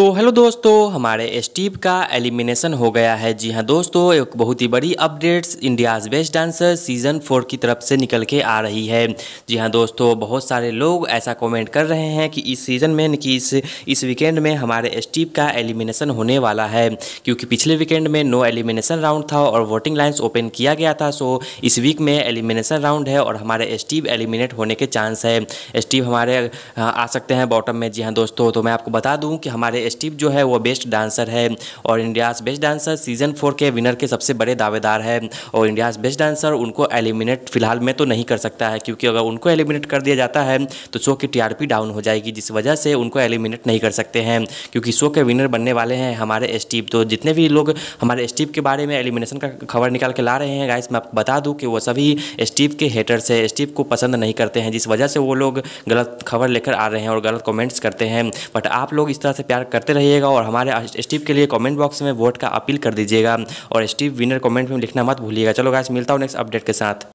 तो हेलो दोस्तों हमारे स्टीव का एलिमिनेशन हो गया है जी हाँ दोस्तों एक बहुत ही बड़ी updates India's best dancer season four की तरफ से निकल के आ रही है जी हाँ दोस्तों बहुत सारे लोग ऐसा कमेंट कर रहे हैं कि इस सीज़न में कि इस इस वीकेंड में हमारे स्टीव का एलिमिनेशन होने वाला है क्योंकि पिछले वीकेंड में नो एलिमिनेशन राउंड था और वोटिंग लाइन्स ओपन किया गया था सो इस वीक में एलिमिनेशन राउंड है और हमारे स्टीव एलिमिनेट होने के चांस है स्टीव हमारे आ सकते हैं बॉटम में जी हाँ दोस्तों तो मैं आपको बता दूँ कि हमारे स्टीव जो है वो बेस्ट डांसर है और India's best dancer season four के विनर के सबसे बड़े दावेदार है और इंडियाज़ बेस्ट डांसर उनको एलिमिनेट फिलहाल में तो नहीं कर सकता है क्योंकि अगर उनको एलिमिनेट कर दिया जाता है तो शो की टीआरपी डाउन हो जाएगी जिस वजह से उनको एलिमिनेट नहीं कर सकते हैं क्योंकि शो के विनर बनने वाले हैं हमारे स्टीव तो जितने भी लोग हमारे स्टीव के बारे में एलिमिनेशन का खबर निकाल के ला रहे हैं गाइस मैं आपको बता दूं कि वो सभी स्टीव के हेटर्स हैं स्टीव को पसंद नहीं करते हैं जिस वजह से वो लोग गलत खबर लेकर आ रहे हैं और गलत कमेंट्स करते हैं बट आप लोग इस तरह से प्यार करते रहिएगा और हमारे स्टीव के लिए कमेंट बॉक्स में वोट का अपील कर दीजिएगा और स्टीव विनर कमेंट में लिखना मत भूलिएगा चलो गाइस मिलता हूँ नेक्स्ट अपडेट के साथ